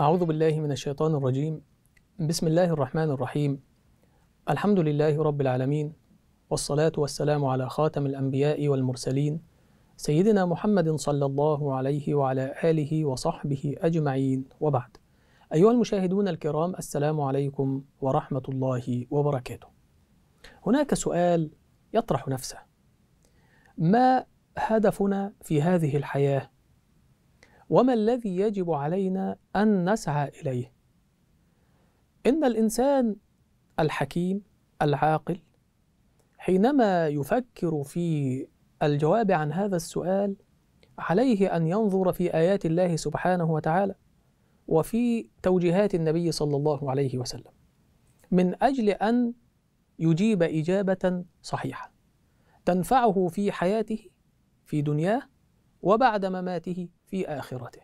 أعوذ بالله من الشيطان الرجيم بسم الله الرحمن الرحيم الحمد لله رب العالمين والصلاة والسلام على خاتم الأنبياء والمرسلين سيدنا محمد صلى الله عليه وعلى آله وصحبه أجمعين وبعد أيها المشاهدون الكرام السلام عليكم ورحمة الله وبركاته هناك سؤال يطرح نفسه ما هدفنا في هذه الحياة وما الذي يجب علينا ان نسعى اليه ان الانسان الحكيم العاقل حينما يفكر في الجواب عن هذا السؤال عليه ان ينظر في ايات الله سبحانه وتعالى وفي توجيهات النبي صلى الله عليه وسلم من اجل ان يجيب اجابه صحيحه تنفعه في حياته في دنياه وبعد مماته في آخرته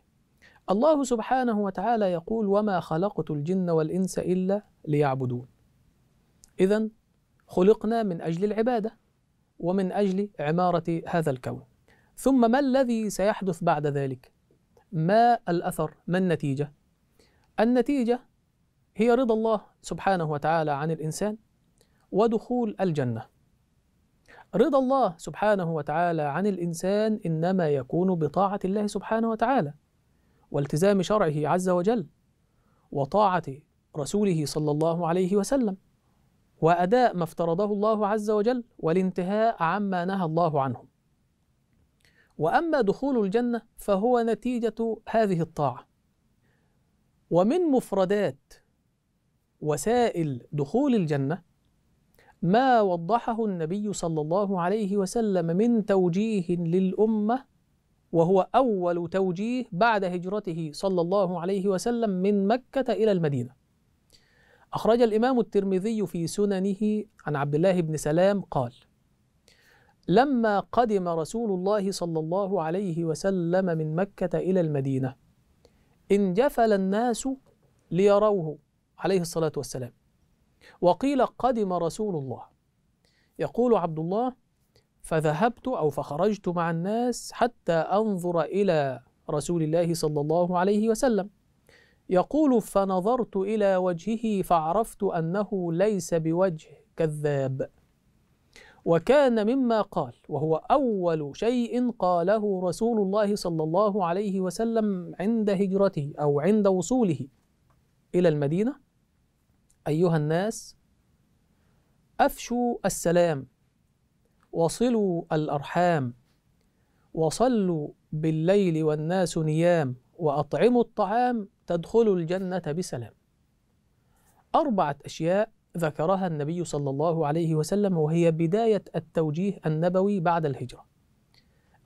الله سبحانه وتعالى يقول وما خلقت الجن والإنس إلا ليعبدون إذا خلقنا من أجل العبادة ومن أجل عمارة هذا الكون ثم ما الذي سيحدث بعد ذلك ما الأثر ما النتيجة النتيجة هي رضا الله سبحانه وتعالى عن الإنسان ودخول الجنة رضا الله سبحانه وتعالى عن الإنسان إنما يكون بطاعة الله سبحانه وتعالى والتزام شرعه عز وجل وطاعة رسوله صلى الله عليه وسلم وأداء ما افترضه الله عز وجل والانتهاء عما نهى الله عنه وأما دخول الجنة فهو نتيجة هذه الطاعة ومن مفردات وسائل دخول الجنة ما وضحه النبي صلى الله عليه وسلم من توجيه للأمة وهو أول توجيه بعد هجرته صلى الله عليه وسلم من مكة إلى المدينة أخرج الإمام الترمذي في سننه عن عبد الله بن سلام قال لما قدم رسول الله صلى الله عليه وسلم من مكة إلى المدينة انجفل الناس ليروه عليه الصلاة والسلام وقيل قدم رسول الله يقول عبد الله فذهبت أو فخرجت مع الناس حتى أنظر إلى رسول الله صلى الله عليه وسلم يقول فنظرت إلى وجهه فعرفت أنه ليس بوجه كذاب وكان مما قال وهو أول شيء قاله رسول الله صلى الله عليه وسلم عند هجرته أو عند وصوله إلى المدينة أيها الناس أفشوا السلام وصلوا الأرحام وصلوا بالليل والناس نيام وأطعموا الطعام تدخلوا الجنة بسلام أربعة أشياء ذكرها النبي صلى الله عليه وسلم وهي بداية التوجيه النبوي بعد الهجرة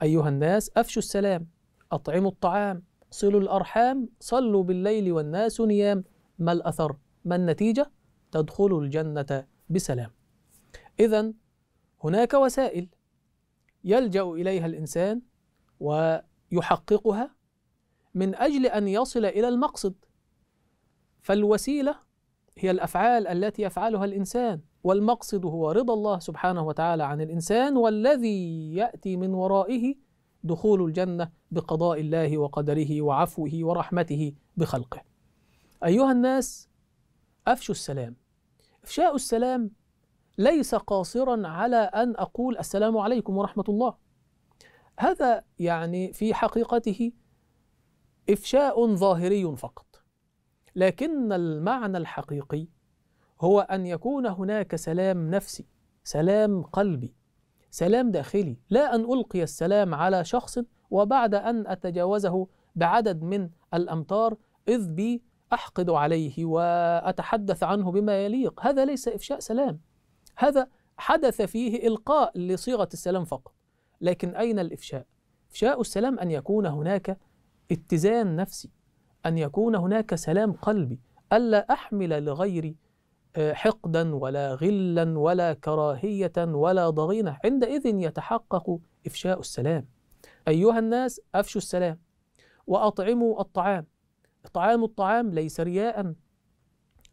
أيها الناس أفشوا السلام أطعموا الطعام صلوا الأرحام صلوا بالليل والناس نيام ما الأثر؟ ما النتيجة؟ تدخل الجنة بسلام إذا هناك وسائل يلجأ إليها الإنسان ويحققها من أجل أن يصل إلى المقصد فالوسيلة هي الأفعال التي يفعلها الإنسان والمقصد هو رضا الله سبحانه وتعالى عن الإنسان والذي يأتي من ورائه دخول الجنة بقضاء الله وقدره وعفوه ورحمته بخلقه أيها الناس أفشوا السلام إفشاء السلام ليس قاصرا على أن أقول السلام عليكم ورحمة الله هذا يعني في حقيقته إفشاء ظاهري فقط لكن المعنى الحقيقي هو أن يكون هناك سلام نفسي سلام قلبي سلام داخلي لا أن ألقي السلام على شخص وبعد أن أتجاوزه بعدد من الأمتار إذ بي احقد عليه واتحدث عنه بما يليق هذا ليس افشاء سلام هذا حدث فيه القاء لصيغه السلام فقط لكن اين الافشاء افشاء السلام ان يكون هناك اتزان نفسي ان يكون هناك سلام قلبي الا احمل لغيري آه، حقدا ولا غلا ولا كراهيه ولا ضغينه عندئذ يتحقق افشاء السلام ايها الناس افشوا السلام واطعموا الطعام طعام الطعام ليس رياء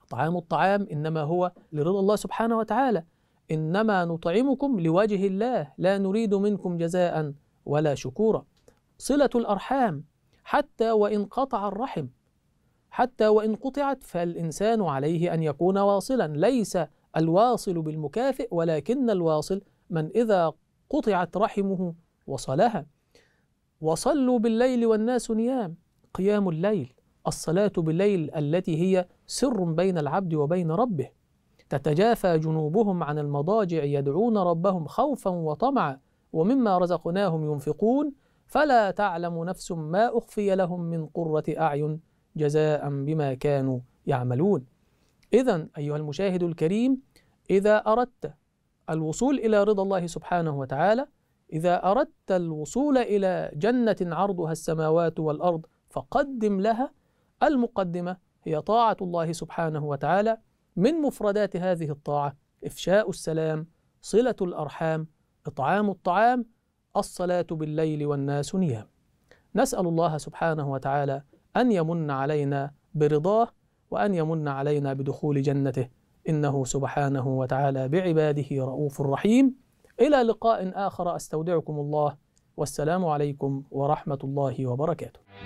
طعام الطعام إنما هو لرضا الله سبحانه وتعالى إنما نطعمكم لوجه الله لا نريد منكم جزاء ولا شكورا صلة الأرحام حتى وإن قطع الرحم حتى وإن قطعت فالإنسان عليه أن يكون واصلا ليس الواصل بالمكافئ ولكن الواصل من إذا قطعت رحمه وصلها وصلوا بالليل والناس نيام قيام الليل الصلاة بالليل التي هي سر بين العبد وبين ربه تتجافى جنوبهم عن المضاجع يدعون ربهم خوفا وطمعا ومما رزقناهم ينفقون فلا تعلم نفس ما أخفي لهم من قرة أعين جزاء بما كانوا يعملون إذا أيها المشاهد الكريم إذا أردت الوصول إلى رضا الله سبحانه وتعالى إذا أردت الوصول إلى جنة عرضها السماوات والأرض فقدم لها المقدمة هي طاعة الله سبحانه وتعالى من مفردات هذه الطاعة إفشاء السلام، صلة الأرحام، إطعام الطعام، الصلاة بالليل والناس نيام. نسأل الله سبحانه وتعالى أن يمن علينا برضاه وأن يمن علينا بدخول جنته إنه سبحانه وتعالى بعباده رؤوف رحيم إلى لقاء آخر أستودعكم الله والسلام عليكم ورحمة الله وبركاته